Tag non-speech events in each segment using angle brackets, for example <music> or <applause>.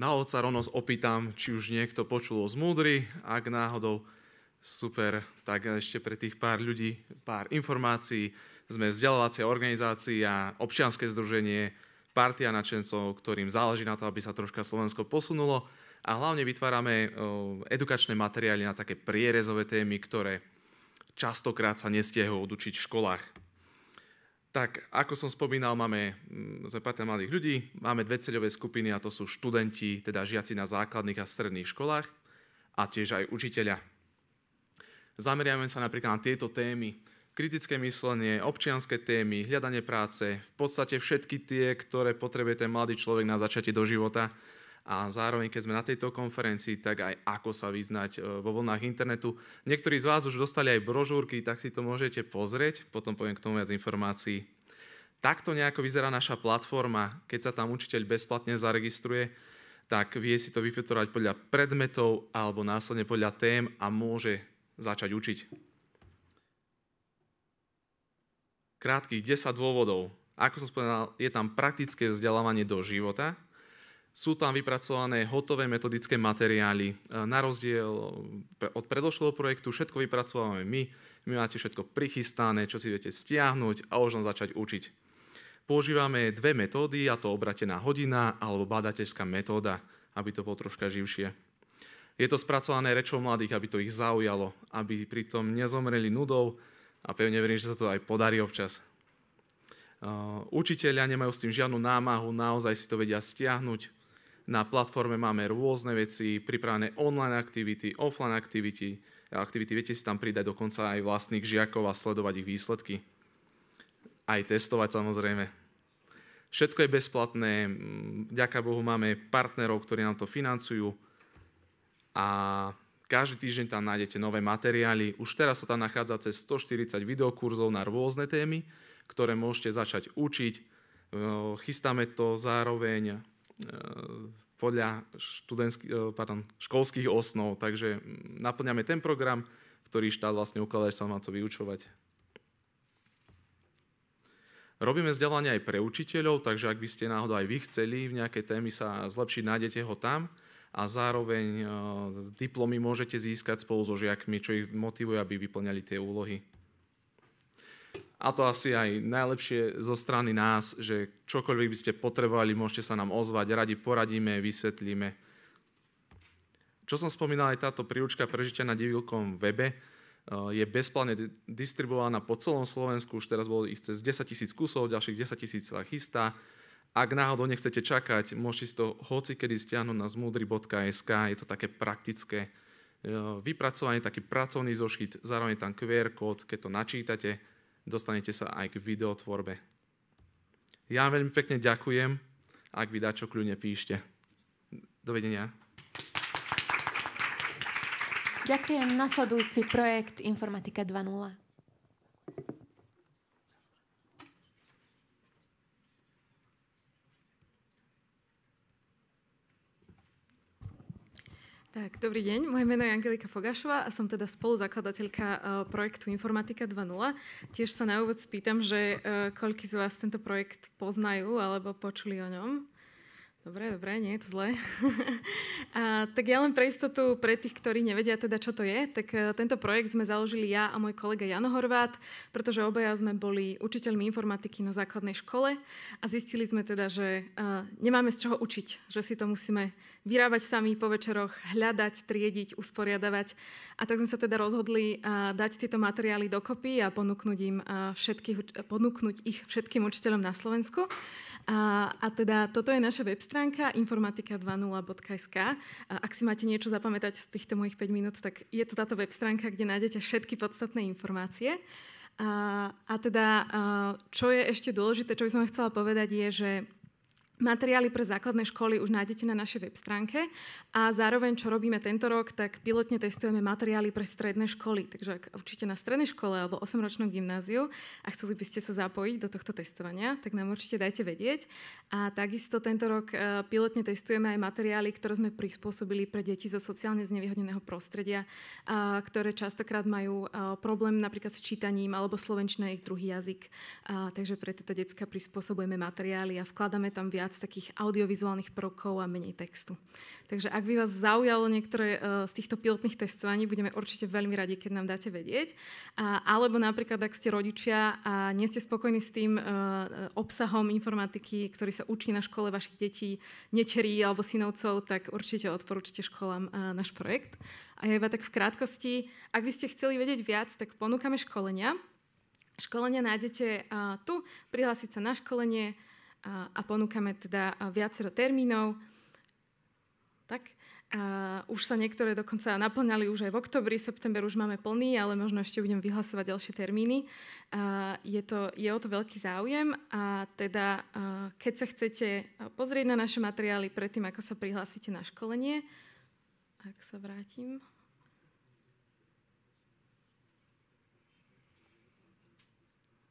Na oca rovnosť opýtam, či už niekto počul o zmúdry, ak náhodou super, tak ešte pre tých pár ľudí, pár informácií. Sme vzdelávacia organizácia, občianske združenie, partia načencov, ktorým záleží na to, aby sa troška Slovensko posunulo a hlavne vytvárame edukačné materiály na také prierezové témy, ktoré častokrát sa nestiehajú odučiť v školách. Tak, ako som spomínal, máme, mm, sme partner ľudí, máme dve celové skupiny a to sú študenti, teda žiaci na základných a stredných školách a tiež aj učiteľia. Zameriame sa napríklad na tieto témy. Kritické myslenie, občianské témy, hľadanie práce, v podstate všetky tie, ktoré potrebuje ten mladý človek na začiatie do života a zároveň, keď sme na tejto konferencii, tak aj ako sa vyznať e, vo vlnách internetu. Niektorí z vás už dostali aj brožúrky, tak si to môžete pozrieť, potom poviem k tomu viac informácií. Takto nejako vyzerá naša platforma, keď sa tam učiteľ bezplatne zaregistruje, tak vie si to vyfiltrovať podľa predmetov alebo následne podľa tém a môže začať učiť. Krátkých 10 dôvodov. Ako som spomenal, je tam praktické vzdelávanie do života, sú tam vypracované hotové metodické materiály. E, na rozdiel e, od predošlého projektu všetko vypracovávame my. My máte všetko prichystané, čo si viete stiahnuť a už len začať učiť. Používame dve metódy, a to obratená hodina alebo badateľská metóda, aby to bolo troška živšie. Je to spracované rečou mladých, aby to ich zaujalo, aby pritom nezomreli nudou a pevne verím, že sa to aj podarí občas. E, učiteľia nemajú s tým žiadnu námahu, naozaj si to vedia stiahnuť, na platforme máme rôzne veci, pripravené online aktivity, offline aktivity, aktivity viete si tam pridať dokonca aj vlastných žiakov a sledovať ich výsledky. Aj testovať samozrejme. Všetko je bezplatné, mm, ďaká Bohu máme partnerov, ktorí nám to financujú a každý týždeň tam nájdete nové materiály. Už teraz sa tam nachádza cez 140 videokurzov na rôzne témy, ktoré môžete začať učiť. E, chystáme to zároveň e, podľa e, pardon, školských osnov. Takže naplňame ten program, ktorý štát vlastne ukladá, že sa má to vyučovať. Robíme vzdelanie aj pre učiteľov, takže ak by ste náhodou aj vy chceli v nejakej témy sa zlepšiť, nájdete ho tam a zároveň e, diplomy môžete získať spolu so žiakmi, čo ich motivuje, aby vyplňali tie úlohy a to asi aj najlepšie zo strany nás, že čokoľvek by ste potrebovali, môžete sa nám ozvať, radi poradíme, vysvetlíme. Čo som spomínal, aj táto príručka prežitia na divilkom webe eh, je bezplatne distribuovaná po celom Slovensku, už teraz bolo ich cez 10 tisíc kusov, ďalších 10 tisíc sa chystá. Ak náhodou nechcete čakať, môžete si to hoci kedy stiahnuť na zmudry.sk, je to také praktické eh, vypracovanie, taký pracovný zošit, zároveň tam QR kód, keď to načítate, dostanete sa aj k videotvorbe. Ja veľmi pekne ďakujem. Ak vy dačo kľudne píšte. Dovidenia. Ďakujem. Nasledujúci projekt Informatika 2.0. Tak, dobrý deň. Moje meno je Angelika Fogašová a som teda spoluzakladateľka e, projektu Informatika 2.0. Tiež sa na úvod spýtam, že e, koľko z vás tento projekt poznajú alebo počuli o ňom? Dobre, dobre, nie je to zlé. <laughs> a, tak ja len pre istotu, pre tých, ktorí nevedia teda, čo to je, tak e, tento projekt sme založili ja a môj kolega Jano Horvát, pretože obaja sme boli učiteľmi informatiky na základnej škole a zistili sme teda, že a, e, nemáme z čoho učiť, že si to musíme vyrábať sami po večeroch, hľadať, triediť, usporiadavať. A tak sme sa teda rozhodli a, e, dať tieto materiály dokopy a ponúknuť, im, a a ponúknuť ich všetkým učiteľom na Slovensku. A, a teda toto je naša web stránka informatika20.sk. ak si máte niečo zapamätať z týchto mojich 5 minút, tak je to táto web stránka, kde nájdete všetky podstatné informácie. A, a teda, čo je ešte dôležité, čo by som chcela povedať, je, že Materiály pre základné školy už nájdete na našej web stránke a zároveň, čo robíme tento rok, tak pilotne testujeme materiály pre stredné školy. Takže ak určite na strednej škole alebo 8-ročnom gymnáziu a chceli by ste sa zapojiť do tohto testovania, tak nám určite dajte vedieť. A takisto tento rok e, pilotne testujeme aj materiály, ktoré sme prispôsobili pre deti zo sociálne znevýhodneného prostredia, e, ktoré častokrát majú e, problém napríklad s čítaním alebo slovenčné ich druhý jazyk. Takže pre tieto detská prispôsobujeme materiály a vkladáme tam viac viac takých audiovizuálnych prvkov a menej textu. Takže ak by vás zaujalo niektoré e, z týchto pilotných testovaní, budeme určite veľmi radi, keď nám dáte vedieť. alebo napríklad, ak ste rodičia a nie ste spokojní s tým e, obsahom informatiky, ktorý sa učí na škole vašich detí, nečerí alebo synovcov, tak určite odporúčte školám e, náš projekt. A ja iba tak v krátkosti, ak by ste chceli vedieť viac, tak ponúkame školenia. Školenia nájdete tu, prihlásiť sa na školenie, a, a ponúkame teda viacero termínov. Tak. A už sa niektoré dokonca naplňali už aj v oktobri, september už máme plný, ale možno ešte budem vyhlasovať ďalšie termíny. A je, to, je o to veľký záujem a teda keď sa chcete pozrieť na naše materiály predtým, ako sa prihlásite na školenie, ak sa vrátim.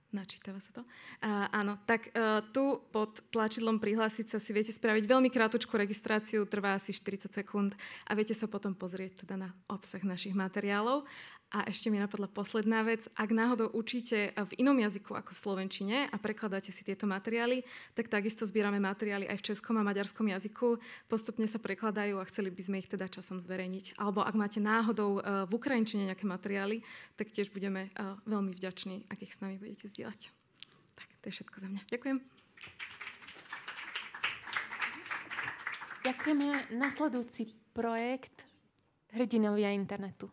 Načítava sa to? Uh, áno, tak uh, tu pod tlačidlom prihlásiť sa si viete spraviť veľmi krátku registráciu, trvá asi 40 sekúnd a viete sa potom pozrieť teda na obsah našich materiálov. A ešte mi napadla posledná vec. Ak náhodou učíte v inom jazyku ako v slovenčine a prekladáte si tieto materiály, tak takisto zbierame materiály aj v českom a maďarskom jazyku. Postupne sa prekladajú a chceli by sme ich teda časom zverejniť. Alebo ak máte náhodou e, v ukrajinčine nejaké materiály, tak tiež budeme e, veľmi vďační, ak ich s nami budete zdieľať zdieľať. Tak, to je všetko za mňa. Ďakujem. Ďakujeme. Nasledujúci projekt Hrdinovia internetu.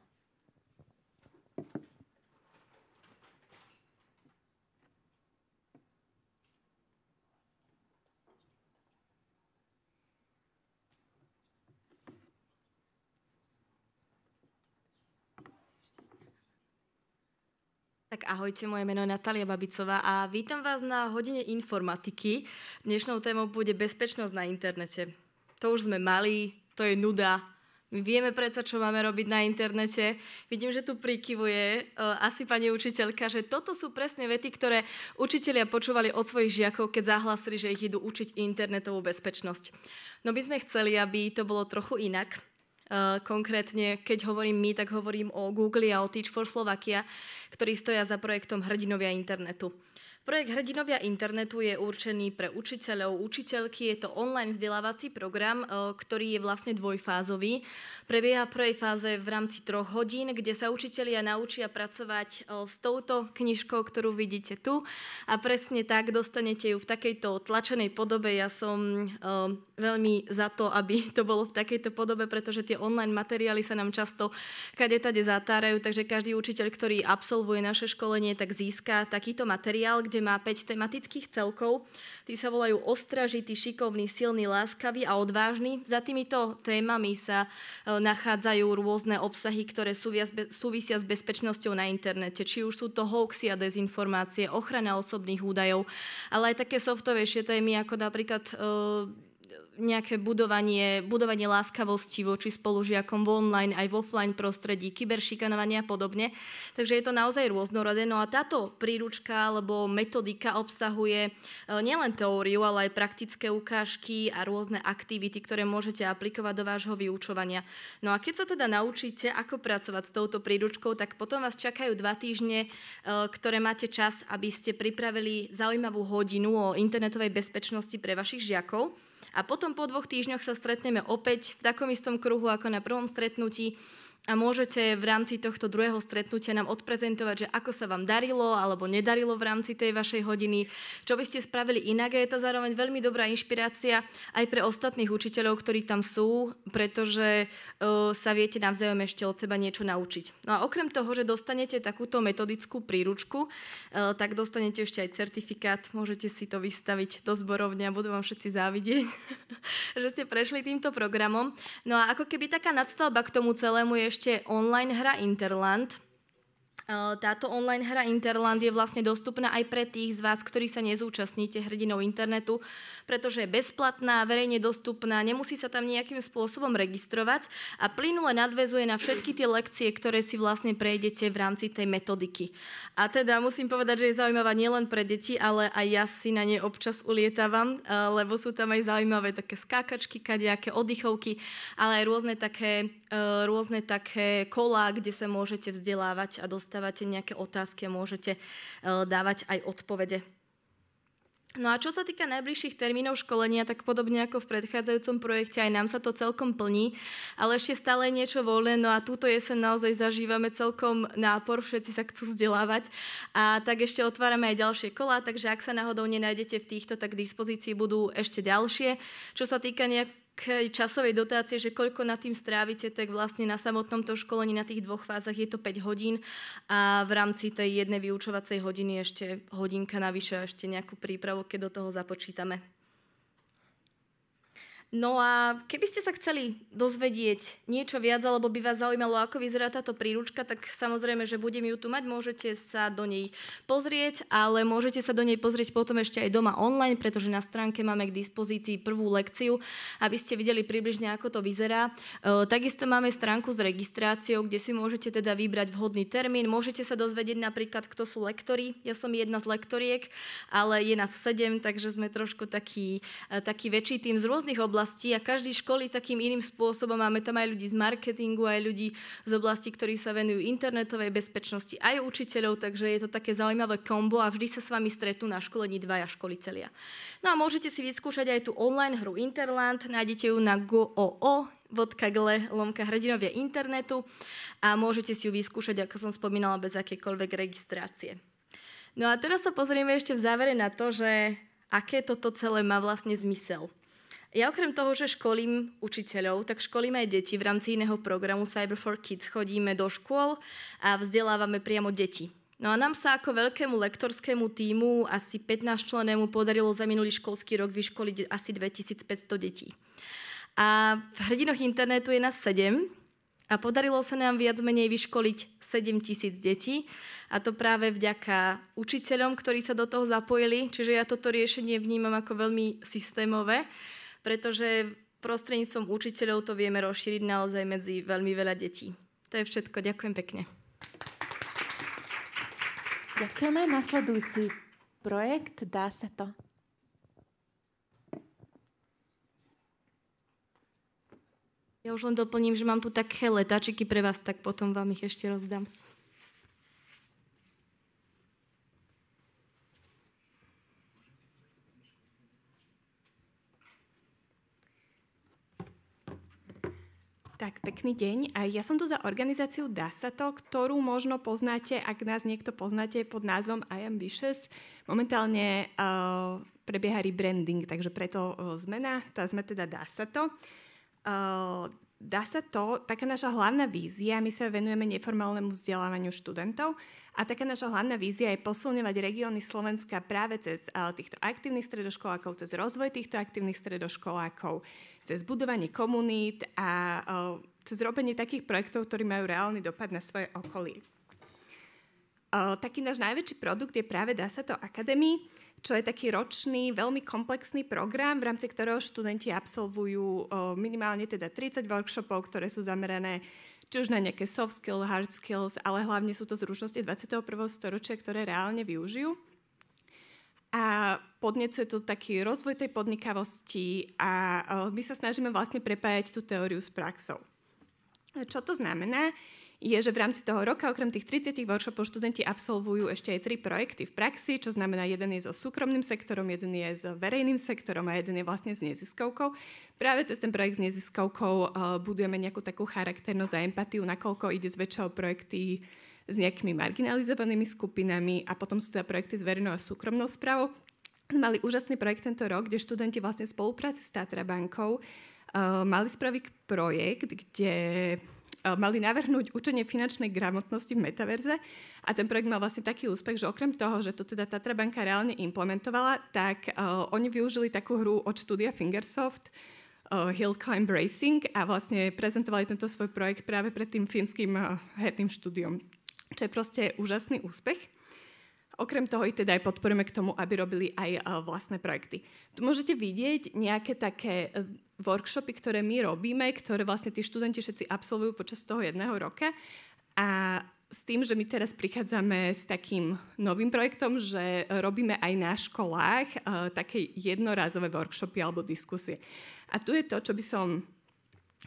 ahojte, moje meno je Natália Babicová a vítam vás na hodine informatiky. Dnešnou témou bude bezpečnosť na internete. To už sme mali, to je nuda. My vieme predsa, čo máme robiť na internete. Vidím, že tu prikyvuje e, asi pani učiteľka, že toto sú presne vety, ktoré učitelia počúvali od svojich žiakov, keď zahlasili, že ich idú učiť internetovú bezpečnosť. No by sme chceli, aby to bolo trochu inak Konkrétne, keď hovorím my, tak hovorím o Google a o Teach for Slovakia, ktorí stoja za projektom Hrdinovia internetu. Projekt Hrdinovia internetu je určený pre učiteľov, učiteľky. Je to online vzdelávací program, e, ktorý je vlastne dvojfázový. Prebieha v prvej fáze v rámci troch hodín, kde sa učitelia naučia pracovať e, s touto knižkou, ktorú vidíte tu. A presne tak dostanete ju v takejto tlačenej podobe. Ja som e, veľmi za to, aby <laughs> to bolo v takejto podobe, pretože tie online materiály sa nám často kade tade zatárajú, takže každý učiteľ, ktorý absolvuje naše školenie, tak získa takýto materiál, kde kde má 5 tematických celkov. Tí sa volajú ostražitý, šikovný, silný, láskavý a odvážny. Za týmito témami sa e, nachádzajú rôzne obsahy, ktoré súvisia s bezpečnosťou na internete. Či už sú to hoaxy a dezinformácie, ochrana osobných údajov, ale aj také softovejšie témy, ako napríklad e, nejaké budovanie, budovanie láskavosti voči spolužiakom v online aj v offline prostredí, kyberšikanovanie a podobne. Takže je to naozaj rôznorodé. No a táto príručka alebo metodika obsahuje e, nielen teóriu, ale aj praktické ukážky a rôzne aktivity, ktoré môžete aplikovať do vášho vyučovania. No a keď sa teda naučíte, ako pracovať s touto príručkou, tak potom vás čakajú dva týždne, e, ktoré máte čas, aby ste pripravili zaujímavú hodinu o internetovej bezpečnosti pre vašich žiakov. A potom po dvoch týždňoch sa stretneme opäť v takom istom kruhu ako na prvom stretnutí a môžete v rámci tohto druhého stretnutia nám odprezentovať, že ako sa vám darilo alebo nedarilo v rámci tej vašej hodiny, čo by ste spravili inak a je to zároveň veľmi dobrá inšpirácia aj pre ostatných učiteľov, ktorí tam sú, pretože e, sa viete navzájom ešte od seba niečo naučiť. No a okrem toho, že dostanete takúto metodickú príručku, e, tak dostanete ešte aj certifikát, môžete si to vystaviť do zborovne a budú vám všetci závidieť, <laughs> že ste prešli týmto programom. No a ako keby taká nadstavba k tomu celému je ešte online hra Interland, Eh, táto online hra Interland je vlastne dostupná aj pre tých z vás, ktorí sa nezúčastníte hrdinou internetu, pretože je bezplatná, verejne dostupná, nemusí sa tam nejakým spôsobom registrovať a plynule nadvezuje na všetky tie lekcie, ktoré si vlastne prejdete v rámci tej metodiky. A teda musím povedať, že je zaujímavá nielen pre deti, ale aj ja si na ne občas ulietávam, eh, lebo sú tam aj zaujímavé také skákačky, kadejaké oddychovky, ale aj rôzne také, eh, rôzne také kolá, kde sa môžete vzdelávať a dostať dostávate nejaké otázky a môžete eh, dávať aj odpovede. No a čo sa týka najbližších termínov školenia, tak podobne ako v predchádzajúcom projekte, aj nám sa to celkom plní, ale ešte stále niečo voľné, no a túto jeseň naozaj zažívame celkom nápor, všetci sa chcú vzdelávať a tak ešte otvárame aj ďalšie kola, takže ak sa náhodou nenájdete v týchto, tak k dispozícii budú ešte ďalšie. Čo sa týka nejak k časovej dotácie, že koľko nad tým strávite, tak vlastne na samotnom to školení na tých dvoch fázach je to 5 hodín a v rámci tej jednej vyučovacej hodiny ešte hodinka navyše ešte nejakú prípravu, keď do toho započítame. No a keby ste sa chceli dozvedieť niečo viac, alebo by vás zaujímalo, ako vyzerá táto príručka, tak samozrejme, že budem ju tu mať, môžete sa do nej pozrieť, ale môžete sa do nej pozrieť potom ešte aj doma online, pretože na stránke máme k dispozícii prvú lekciu, aby ste videli približne, ako to vyzerá. E, takisto máme stránku s registráciou, kde si môžete teda vybrať vhodný termín, môžete sa dozvedieť napríklad, kto sú lektory. Ja som jedna z lektoriek, ale je nás sedem, takže sme trošku taký, e, taký väčší tým z rôznych oblastí oblasti a každý školí takým iným spôsobom. Máme tam aj ľudí z marketingu, aj ľudí z oblasti, ktorí sa venujú internetovej bezpečnosti, aj učiteľov, takže je to také zaujímavé kombo a vždy sa s vami stretnú na školení dvaja školitelia. No a môžete si vyskúšať aj tú online hru Interland, nájdete ju na goo, gle, lomka hrdinovia internetu a môžete si ju vyskúšať, ako som spomínala, bez akékoľvek registrácie. No a teraz sa pozrieme ešte v závere na to, že aké toto celé má vlastne zmysel. Ja okrem toho, že školím učiteľov, tak školíme aj deti. V rámci iného programu Cyber for Kids chodíme do škôl a vzdelávame priamo deti. No a nám sa ako veľkému lektorskému týmu asi 15 členému podarilo za minulý školský rok vyškoliť asi 2500 detí. A v hrdinoch internetu je nás 7 a podarilo sa nám viac menej vyškoliť 7000 detí a to práve vďaka učiteľom, ktorí sa do toho zapojili. Čiže ja toto riešenie vnímam ako veľmi systémové pretože prostredníctvom učiteľov to vieme rozšíriť naozaj medzi veľmi veľa detí. To je všetko. Ďakujem pekne. Ďakujeme. Nasledujúci projekt Dá sa to. Ja už len doplním, že mám tu také letáčiky pre vás, tak potom vám ich ešte rozdám. Tak pekný deň. Ja som tu za organizáciu DASATO, ktorú možno poznáte, ak nás niekto poznáte pod názvom I am Vicious. Momentálne uh, prebieha rebranding, takže preto uh, zmena. Tá sme teda DASATO. Uh, eh, DASATO, taká naša hlavná vízia, my sa venujeme neformálnemu vzdelávaniu študentov a taká naša hlavná vízia je posilňovať regióny Slovenska práve cez uh, týchto aktívnych stredoškolákov, cez rozvoj týchto aktívnych stredoškolákov cez budovanie komunít a e, cez robenie takých projektov, ktorí majú reálny dopad na svoje okolie. Taký náš najväčší produkt je práve Dá sa to Academy, čo je taký ročný, veľmi komplexný program, v rámci ktorého študenti absolvujú e, minimálne teda 30 workshopov, ktoré sú zamerané či už na nejaké soft skills, hard skills, ale hlavne sú to zručnosti 21. storočia, ktoré reálne využijú a podnecuje to taký rozvoj tej podnikavosti a e, my sa snažíme vlastne prepájať tú teóriu s praxou. Čo to znamená? je, že v rámci toho roka okrem tých 30 workshopov študenti absolvujú ešte aj tri projekty v praxi, čo znamená, jeden je so súkromným sektorom, jeden je s verejným sektorom a jeden je vlastne s neziskovkou. Práve cez ten projekt s neziskovkou uh, budujeme nejakú takú charakternosť a empatiu, nakoľko ide z väčšieho projekty s nejakými marginalizovanými skupinami a potom sú teda projekty s verejnou a súkromnou správou. Mali úžasný projekt tento rok, kde študenti vlastne v spolupráci s Tatra bankou uh, eh, mali spraviť projekt, kde eh, mali navrhnúť učenie finančnej gramotnosti v metaverze a ten projekt mal vlastne taký úspech, že okrem toho, že to teda Tatra banka reálne implementovala, tak uh, oni využili takú hru od štúdia Fingersoft, uh, Hill Climb Racing a vlastne prezentovali tento svoj projekt práve pred tým finským uh, herným štúdiom čo je proste úžasný úspech. Okrem toho ich teda aj podporujeme k tomu, aby robili aj e, vlastné projekty. Tu môžete vidieť nejaké také e, workshopy, ktoré my robíme, ktoré vlastne tí študenti všetci absolvujú počas toho jedného roka. A s tým, že my teraz prichádzame s takým novým projektom, že robíme aj na školách e, také jednorázové workshopy alebo diskusie. A tu je to, čo by som,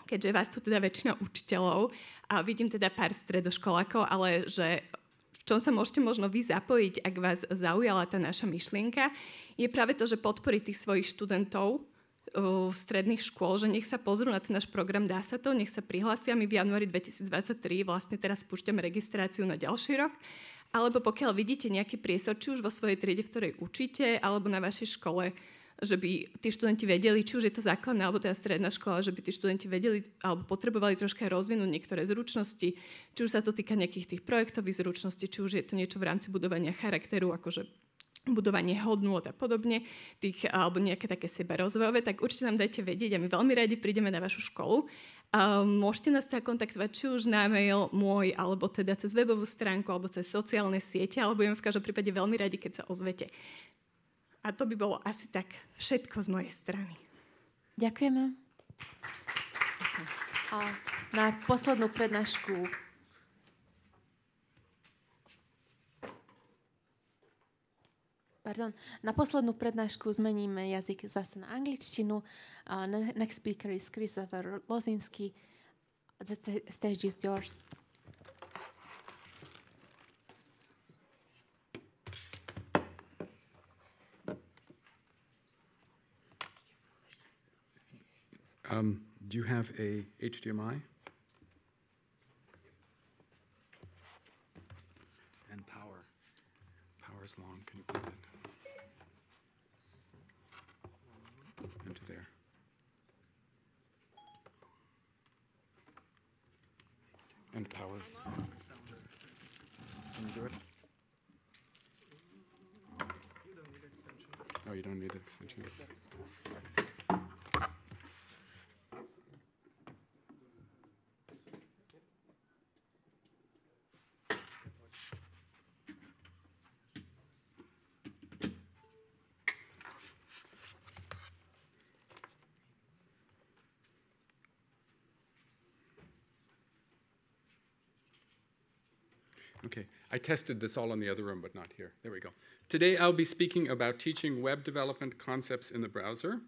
keďže vás tu teda väčšina učiteľov a vidím teda pár stredoškolákov, ale že v čom sa môžete možno vy zapojiť, ak vás zaujala tá naša myšlienka, je práve to, že podporiť tých svojich študentov v uh, stredných škôl, že nech sa pozrú na ten náš program Dá sa to, nech sa prihlásia. My v januári 2023 vlastne teraz spúšťam registráciu na ďalší rok. Alebo pokiaľ vidíte nejaký priesor, či už vo svojej triede, v ktorej učíte, alebo na vašej škole, že by tí študenti vedeli, či už je to základná alebo teda stredná škola, že by tí študenti vedeli alebo potrebovali troška rozvinúť niektoré zručnosti, či už sa to týka nejakých tých projektových zručností, či už je to niečo v rámci budovania charakteru, akože budovanie hodnôt a podobne, tých, alebo nejaké také seberozvojové, tak určite nám dajte vedieť a my veľmi radi prídeme na vašu školu. Um, môžete nás tak teda kontaktovať či už na mail môj, alebo teda cez webovú stránku, alebo cez sociálne siete, alebo budeme v každom prípade veľmi radi, keď sa ozvete. A to by bolo asi tak všetko z mojej strany. Ďakujeme. A na poslednú prednášku Pardon. Na poslednú prednášku zmeníme jazyk zase na angličtinu. Uh, next speaker is Christopher Lozinski. The stage is yours. Um, do you have a HDMI? And power. Power is long. Can you put that? Okay, I tested this all in the other room, but not here. There we go. Today I'll be speaking about teaching web development concepts in the browser.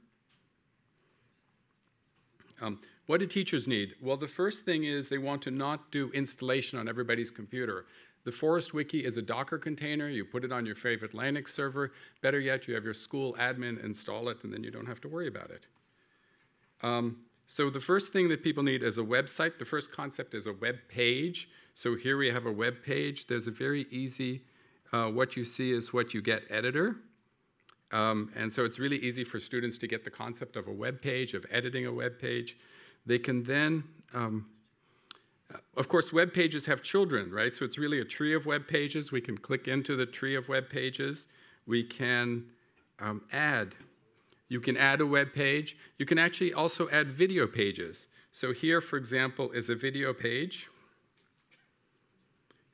Um, what do teachers need? Well, the first thing is they want to not do installation on everybody's computer. The Forest Wiki is a Docker container. You put it on your favorite Linux server. Better yet, you have your school admin install it, and then you don't have to worry about it. Um, so the first thing that people need is a website. The first concept is a web page. So here we have a web page. There's a very easy, uh, what you see is what you get editor. Um, and so it's really easy for students to get the concept of a web page, of editing a web page. They can then, um, of course, web pages have children, right? So it's really a tree of web pages. We can click into the tree of web pages. We can um, add. You can add a web page. You can actually also add video pages. So here, for example, is a video page.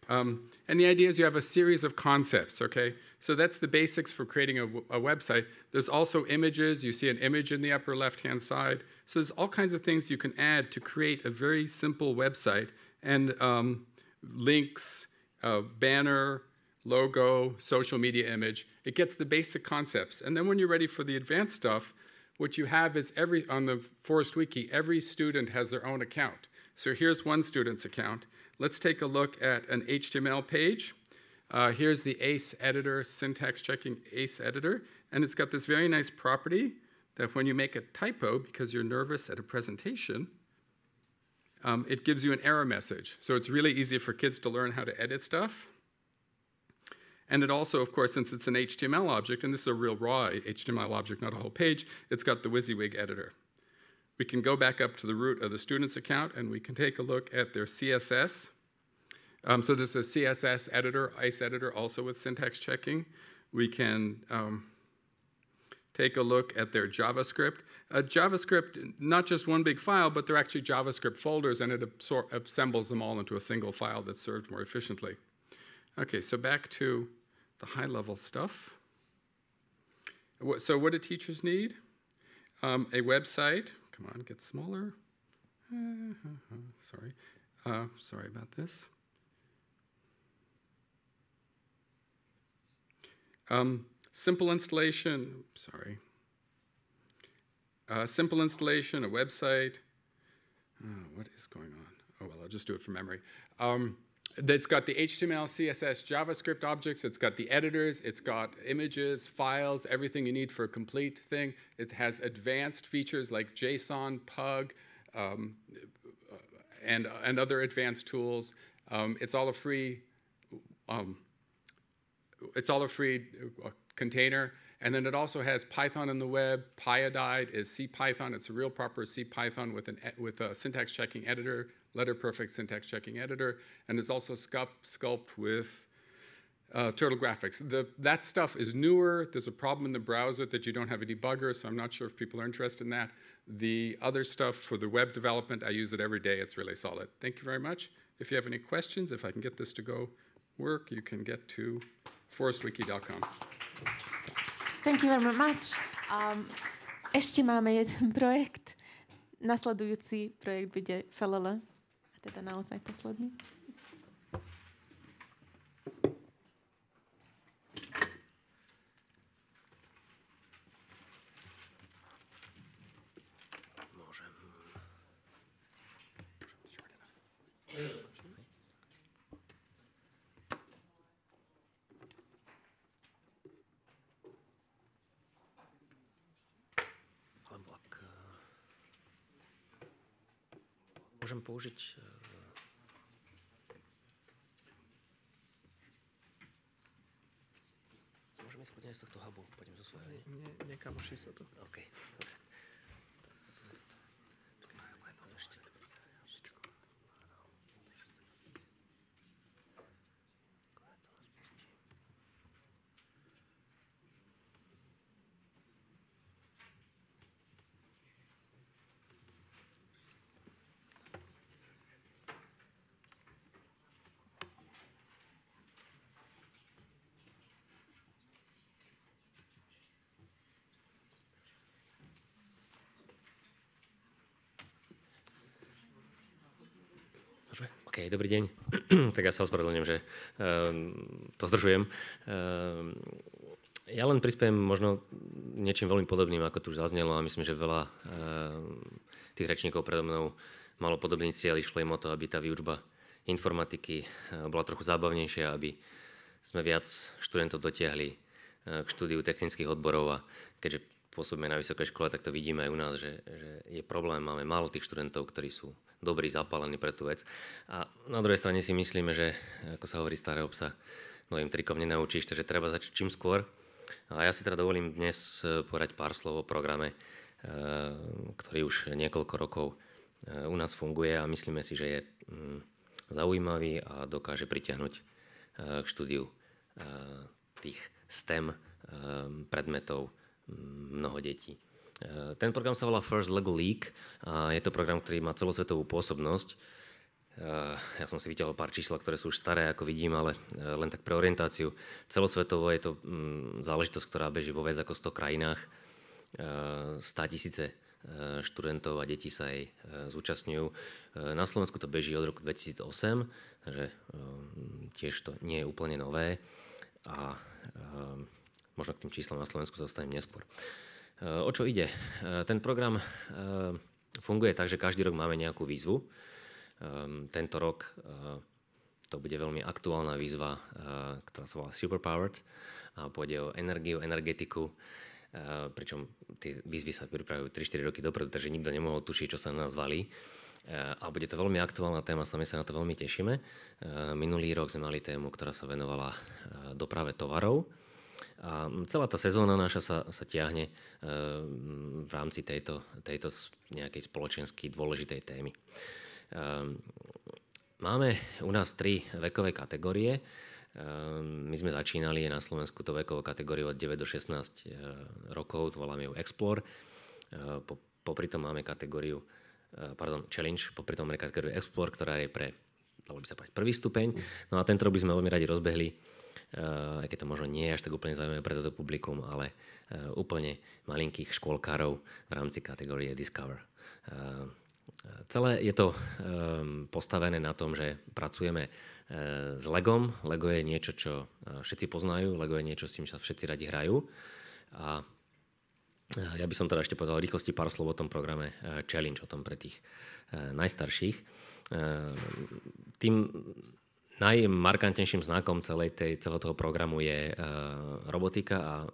Um, and the idea is you have a series of concepts, okay? So that's the basics for creating a, a website. There's also images. You see an image in the upper left-hand side. So there's all kinds of things you can add to create a very simple website. And um, links, uh, banner, logo, social media image. It gets the basic concepts. And then when you're ready for the advanced stuff, what you have is every on the Forest Wiki, every student has their own account. So here's one student's account, Let's take a look at an HTML page. Uh, here's the ACE editor, syntax checking ACE editor, and it's got this very nice property that when you make a typo because you're nervous at a presentation, um, it gives you an error message. So it's really easy for kids to learn how to edit stuff. And it also, of course, since it's an HTML object, and this is a real raw HTML object, not a whole page, it's got the WYSIWYG editor. We can go back up to the root of the student's account and we can take a look at their CSS. Um, so this is a CSS editor, ICE editor, also with syntax checking. We can um, take a look at their JavaScript. Uh, JavaScript, not just one big file, but they're actually JavaScript folders and it assembles them all into a single file that's served more efficiently. Okay, so back to the high level stuff. So what do teachers need? Um, a website Come on, get smaller. <laughs> sorry. Uh, sorry about this. Um, simple installation, sorry. Uh, simple installation, a website. Uh, what is going on? Oh, well, I'll just do it from memory. Um, that's got the HTML, CSS, JavaScript objects, it's got the editors, it's got images, files, everything you need for a complete thing. It has advanced features like JSON, PUG, um, uh, and, and other advanced tools. Um, it's all a free, um, it's all a free uh, container. And then it also has Python on the web. Pyodide is C Python. It's a real proper Python with, an, with a syntax checking editor letter perfect syntax checking editor, and it's also Sculpt, Sculpt with uh, Turtle Graphics. The, that stuff is newer. There's a problem in the browser that you don't have a debugger, so I'm not sure if people are interested in that. The other stuff for the web development, I use it every day. It's really solid. Thank you very much. If you have any questions, if I can get this to go work, you can get to forestwiki.com. Thank you very much. Um, ešte máme jeden <laughs> projekt. Nasledujúci projekt bude Felele. teda naozaj posledný. Môžem použiť e, Môžeme ísť z tohto hubu, poďme zo svojho. Ne, ne, nekamoší sa to. OK, dobre. Okay, dobrý deň. <clears throat> tak ja sa ospravedlňujem, že um, to zdržujem. Um, ja len prispiem možno niečím veľmi podobným, ako tu už zaznelo a myslím, že veľa um, tých rečníkov predo mnou malo podobný cieľ, išlo im o to, aby tá výučba informatiky bola trochu zábavnejšia, aby sme viac študentov dotiahli k štúdiu technických odborov a keďže pôsobíme na vysokej škole, tak to vidíme aj u nás, že, že je problém, máme málo tých študentov, ktorí sú dobrí, zapálení pre tú vec. A na druhej strane si myslíme, že, ako sa hovorí staré obsa, novým trikom nenaučíš, takže treba začať čím skôr. A ja si teda dovolím dnes e, povedať pár slov o programe, e, ktorý už niekoľko rokov e, u nás funguje a myslíme si, že je mm, zaujímavý a dokáže pritiahnuť k štúdiu tých STEM predmetov mnoho detí. E, ten program sa volá First Lego League a je to program, ktorý má celosvetovú pôsobnosť. E, ja som si vyťahol pár čísla, ktoré sú už staré, ako vidím, ale e, len tak pre orientáciu. Celosvetovo je to mm, záležitosť, ktorá beží vo viac ako 100 krajinách. 100 tisíce študentov a detí sa jej zúčastňujú. Na Slovensku to beží od roku 2008, takže tiež to nie je úplne nové. A Možno k tým číslom na Slovensku zostanem neskôr. E, o čo ide? E, ten program e, funguje tak, že každý rok máme nejakú výzvu. Tento rok to bude veľmi aktuálna výzva, ktorá sa volá Superpowered a pôjde o energiu, energetiku, pričom tie výzvy sa pripravujú 3-4 roky dopredu, takže nikto nemohol tušiť, čo sa na nás valí. A bude to veľmi aktuálna téma, sami sa na to veľmi tešíme. Minulý rok sme mali tému, ktorá sa venovala doprave tovarov a celá tá sezóna naša sa, sa tiahne e, v rámci tejto, tejto nejakej spoločensky dôležitej témy. E, máme u nás tri vekové kategórie. E, my sme začínali na Slovensku to vekovou kategóriu od 9 do 16 rokov, voláme ju Explore. Popri tom máme kategóriu, pardon, Challenge, popri tom máme kategóriu Explore, ktorá je pre, dalo by sa povedať, prvý stupeň. No a tento rok by sme veľmi radi rozbehli Eh, aj keď to možno nie je až tak úplne zaujímavé pre toto publikum, ale eh, úplne malinkých škôlkárov v rámci kategórie Discover. Eh, celé je to ehm, postavené na tom, že pracujeme s Legom. Lego je niečo, čo všetci poznajú, Lego je niečo, s čím sa všetci radi hrajú. A ja by som teda ešte povedal rýchlosti pár slov o tom programe Challenge, o tom pre tých najstarších. Tým Najmarkantnejším znakom celej tej, celého toho programu je uh, robotika a uh,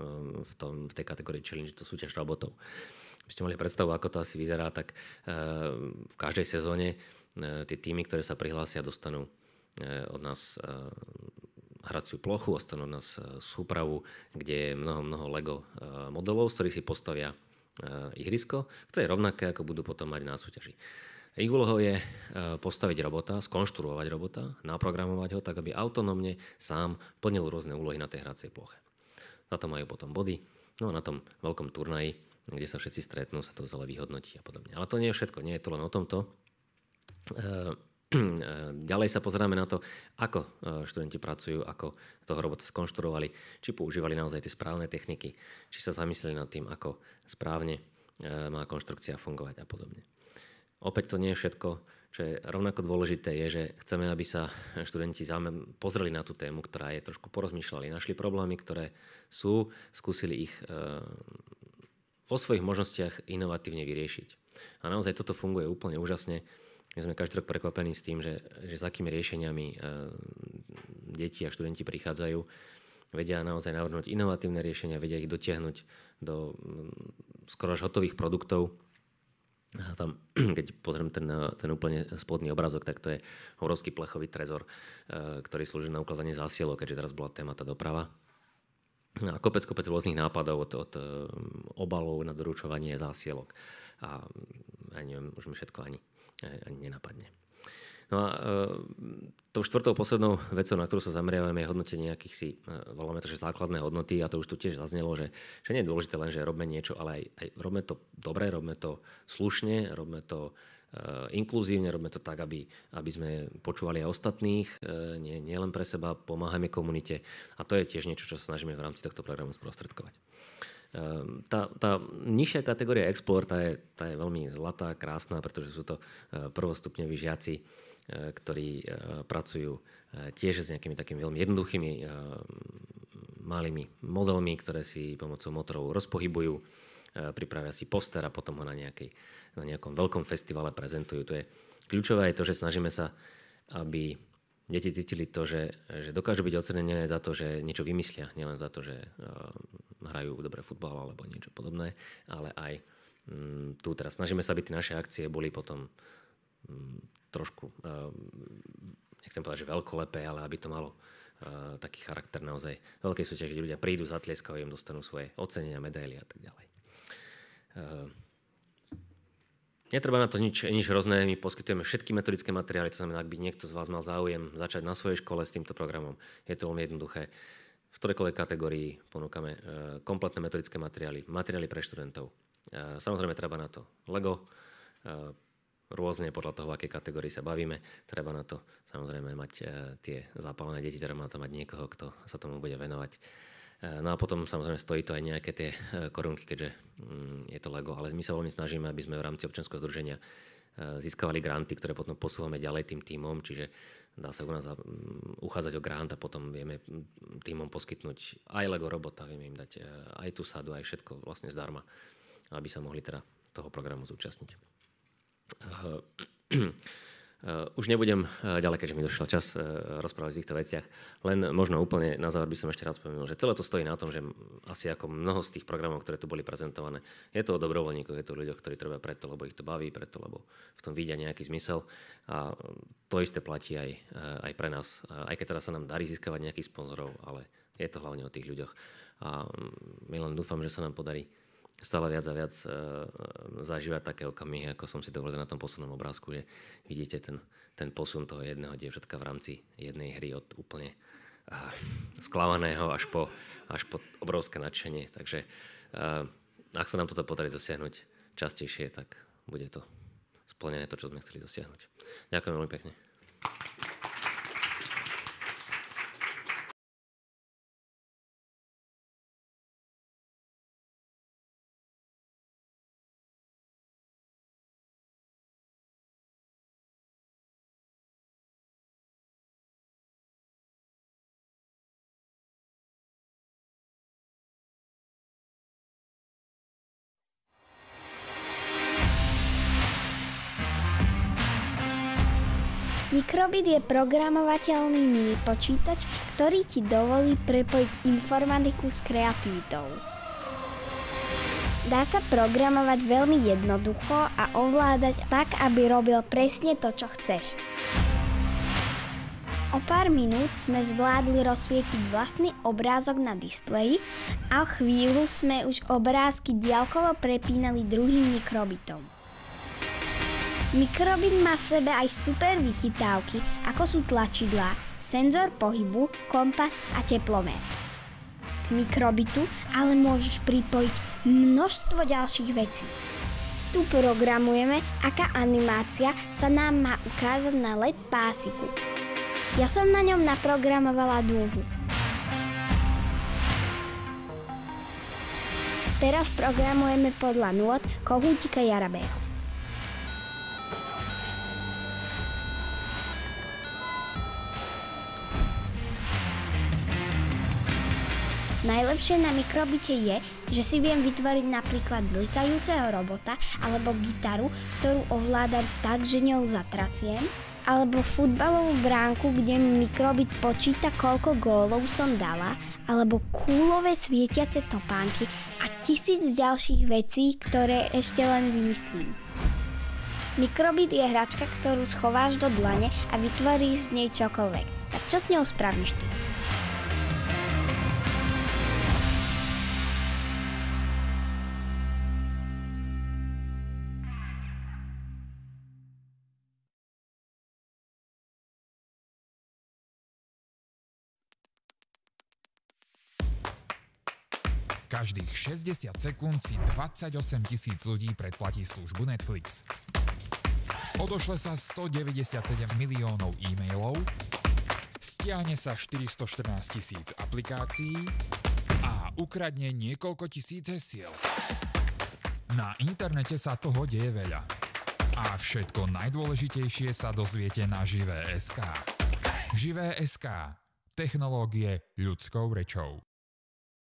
v, tom, v tej kategórii challenge to súťaž robotov. Aby ste mali predstavu, ako to asi vyzerá, tak uh, v každej sezóne uh, tie týmy, ktoré sa prihlásia, dostanú uh, od nás uh, hraciu plochu, dostanú od nás uh, súpravu, kde je mnoho, mnoho LEGO uh, modelov, z ktorých si postavia uh, ihrisko, ktoré je rovnaké, ako budú potom mať na súťaži. Uh, ich úlohou je e, postaviť robota, skonštruovať robota, naprogramovať ho tak, aby autonómne sám plnil rôzne úlohy na tej hracej ploche. Na to majú potom body, no a na tom veľkom turnaji, kde sa všetci stretnú, sa to zle vyhodnotí a podobne. Ale to nie je všetko, nie je to len o tomto. E, e, ďalej sa pozeráme na to, ako študenti pracujú, ako toho robota skonštruovali, či používali naozaj tie správne techniky, či sa zamysleli nad tým, ako správne má konštrukcia fungovať a podobne. Opäť to nie je všetko, čo je rovnako dôležité, je, že chceme, aby sa študenti pozreli na tú tému, ktorá je, trošku porozmýšľali, našli problémy, ktoré sú, skúsili ich e, vo svojich možnostiach inovatívne vyriešiť. A naozaj toto funguje úplne úžasne. My sme každý rok prekvapení s tým, že, že s akými riešeniami e, deti a študenti prichádzajú vedia naozaj navrhnúť inovatívne riešenia, vedia ich dotiahnuť do skoro až hotových produktov tam, <clears throat> keď pozriem ten, ten úplne spodný obrazok, tak to je obrovský plechový trezor, e, ktorý slúži na ukladanie zásielok, keďže teraz bola téma tá doprava. No a kopec, kopec rôznych nápadov od, od e, obalov na doručovanie zásielok. A ja neviem, už mi všetko ani, ani nenapadne. No a e, tou štvrtou poslednou vecou, na ktorú sa zameriavame, je hodnotenie nejakých si, e, voláme to, že základné hodnoty a to už tu tiež zaznelo, že, že nie je dôležité len, že robme niečo, ale aj, aj robme to dobre, robme to slušne, robme to e, inkluzívne, robme to tak, aby, aby sme počúvali aj ostatných, e, nie, nie len pre seba, pomáhame komunite a to je tiež niečo, čo sa snažíme v rámci tohto programu sprostredkovať. E, tá, tá nižšia kategória Explore, tá je, tá je veľmi zlatá, krásna, pretože sú to prvostupňoví žiaci, E, ktorí e, pracujú e, tiež s nejakými takými veľmi jednoduchými malými modelmi, ktoré si pomocou motorov rozpohybujú, pripravia si poster a potom ho na, nejakej, na nejakom veľkom festivale prezentujú. To je kľúčové aj to, že snažíme sa, aby deti cítili to, že, že dokážu byť ocenené za to, že niečo vymyslia, nielen za to, že hrajú dobre futbal alebo niečo podobné, ale aj mm, tu teraz snažíme sa, aby tie naše akcie boli potom mm, trošku, ehm, nechcem povedať, že veľkolepé, ale aby to malo eh, taký charakter naozaj veľkej súťaže, kde ľudia prídu, zatlieskajú, im dostanú svoje ocenenia, medaily a tak ďalej. Ehm, netreba na to nič, nič hrozné, my poskytujeme všetky metodické materiály, to znamená, ak by niekto z vás mal záujem začať na svojej škole s týmto programom, je to veľmi jednoduché. V ktorejkoľvek kategórii ponúkame eh, kompletné metodické materiály, materiály pre študentov. Eh, samozrejme, treba na to Lego, rôzne podľa toho, v akej kategórii sa bavíme. Treba na to samozrejme mať e, tie zapálené deti, treba na to mať niekoho, kto sa tomu bude venovať. E, no a potom samozrejme stojí to aj nejaké tie e, korunky, keďže mm, je to Lego, ale my sa veľmi snažíme, aby sme v rámci občanského združenia získavali granty, ktoré potom posúvame ďalej tým týmom, čiže dá sa u nás uchádzať o grant a potom vieme týmom poskytnúť aj Lego robota, vieme im dať aj tú sadu, aj všetko vlastne zdarma, aby sa mohli teda toho programu zúčastniť. Eh, <clears throat> eh, už nebudem eh, ďalej, keďže mi došiel čas rozprávať o týchto veciach. Len možno úplne na záver by som ešte raz spomenul, že celé to stojí na tom, že asi ako mnoho z tých programov, ktoré tu boli prezentované, je to o dobrovoľníkoch, je to o ľuďoch, ktorí treba preto, lebo ich to baví, preto, lebo v tom vidia nejaký zmysel. A mm, to isté platí aj, aj pre nás. Aj keď teraz sa nám darí získavať nejakých sponzorov, ale je to hlavne o tých ľuďoch. A mm, my len dúfam, že sa nám podarí stále viac a viac eh, zažívať také okamihy, ako som si dovolil na tom poslednom obrázku, že vidíte ten, ten posun toho jedného dievčatka v rámci jednej hry od úplne eh, sklamaného až po, až po obrovské nadšenie. Takže eh, ak sa nám toto podarí dosiahnuť častejšie, tak bude to splnené to, čo sme chceli dosiahnuť. Ďakujem veľmi pekne. Mobit je programovateľný mini počítač, ktorý ti dovolí prepojiť informatiku s kreativitou. Dá sa programovať veľmi jednoducho a ovládať tak, aby robil presne to, čo chceš. O pár minút sme zvládli rozsvietiť vlastný obrázok na displeji a chvíľu sme už obrázky diaľkovo prepínali druhým mikrobitom. Mikrobin má v sebe aj super vychytávky, ako sú tlačidlá, senzor pohybu, kompas a teplomer. K mikrobitu ale môžeš pripojiť množstvo ďalších vecí. Tu programujeme, aká animácia sa nám má ukázať na LED pásiku. Ja som na ňom naprogramovala dúhu. Teraz programujeme podľa nôd kohútika jarabého. Najlepšie na mikrobite je, že si viem vytvoriť napríklad blikajúceho robota alebo gitaru, ktorú ovládam tak, že ňou zatraciem, alebo futbalovú bránku, kde mi mikrobit počíta, koľko gólov som dala, alebo kúlové svietiace topánky a tisíc ďalších vecí, ktoré ešte len vymyslím. Mikrobit je hračka, ktorú schováš do dlane a vytvoríš z nej čokoľvek. Tak čo s ňou spravíš ty? Každých 60 sekúnd si 28 tisíc ľudí predplatí službu Netflix. Odošle sa 197 miliónov e-mailov, stiahne sa 414 tisíc aplikácií a ukradne niekoľko tisíc hesiel. Na internete sa toho deje veľa. A všetko najdôležitejšie sa dozviete na živé Živé SK. Technológie ľudskou rečou.